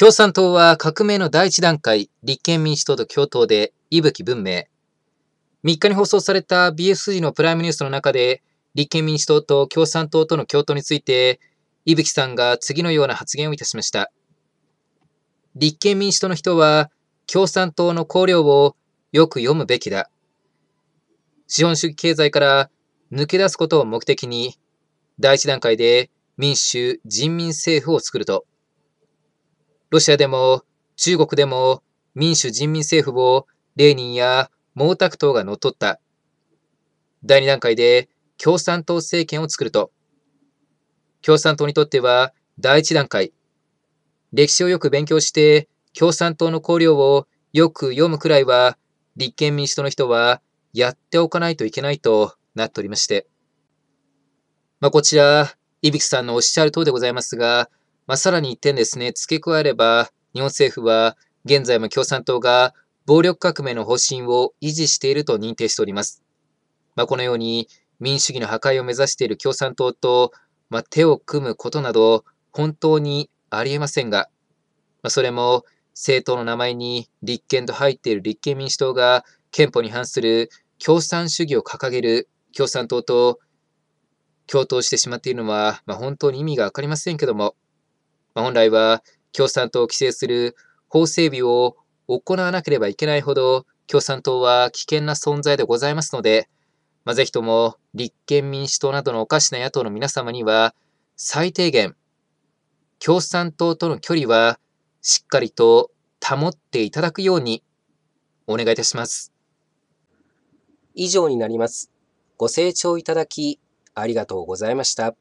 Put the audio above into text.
共産党は革命の第一段階、立憲民主党と共闘で、伊吹文明。3日に放送された BS g のプライムニュースの中で、立憲民主党と共産党との共闘について、伊吹さんが次のような発言をいたしました。立憲民主党の人は、共産党の綱領をよく読むべきだ。資本主義経済から抜け出すことを目的に、第一段階で民主、人民政府を作ると。ロシアでも中国でも民主人民政府をレーニンや毛沢東が乗っ取った。第二段階で共産党政権を作ると。共産党にとっては第一段階。歴史をよく勉強して共産党の考領をよく読むくらいは立憲民主党の人はやっておかないといけないとなっておりまして。まあ、こちら、イビクさんのおっしゃる通りでございますが、まあ、さらに1点ですね、付け加えれば、日本政府は現在も共産党が暴力革命の方針を維持していると認定しております。まあ、このように民主主義の破壊を目指している共産党と、まあ、手を組むことなど本当にありえませんが、まあ、それも政党の名前に立憲と入っている立憲民主党が憲法に反する共産主義を掲げる共産党と共闘してしまっているのは、ま本当に意味がわかりませんけども、まあ、本来は共産党を規制する法整備を行わなければいけないほど共産党は危険な存在でございますので、まあ、ぜひとも立憲民主党などのおかしな野党の皆様には最低限共産党との距離はしっかりと保っていただくようにお願いいたします。以上になります。ご清聴いただきありがとうございました。